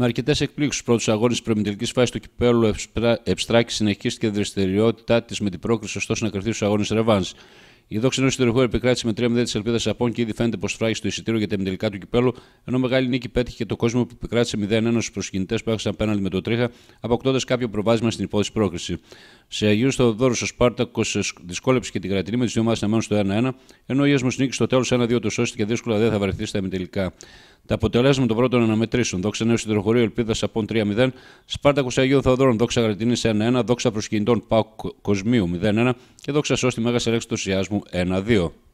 Με αρκετές εκπλήξεις πρώτου αγώνε τη προμηθευτική φάση του κυπέλου Ευστράκης συνεχίστηκε η δραστηριότητά της με την πρόκληση ωστόσο να κρυφτεί στου αγώνες Ρεβάν. Η δόξη ενό συντηρητικού επικράτησε με 3-0 της Ελπίδας Σαπών και ήδη φαίνεται πως φράγει το εισιτήριο για τα ημιτελικά του κυπέλου, ενώ μεγάλη νίκη πέτυχε το κόσμο που επικράτησε 0-1 στους προσκυνητές που έχασαν απέναντι με το τρίχα, αποκτώντας κάποιο προβάδισμα στην υπόθεση πρόκριση. Σε Αγίου Θεοδόρου, ο Σπάρτακο δυσκόλεψε και την κρατηρή με τις δύο ομάδε να μένουν στο 1-1, ενώ ο Ιασμός νίκη στο τέλος 1-2 το σώστηκε δύσκολα δεν θα βαρεθεί στα ημιτελικά. Τα αποτελέσματα των πρώτων αναμετρήσεων. Δόξα Νέου Συντροχωρίου Ελπίδα Σαπών 3-0. Σπάρτα Αγίου Θοδρών. Δόξα Γρατινής 1-1. Δόξα Προσκυνητών Πάκου Κοσμίου 0-1. Και δόξα Σώστη Μέγας Ελέξης του Σιάσμου 1-2.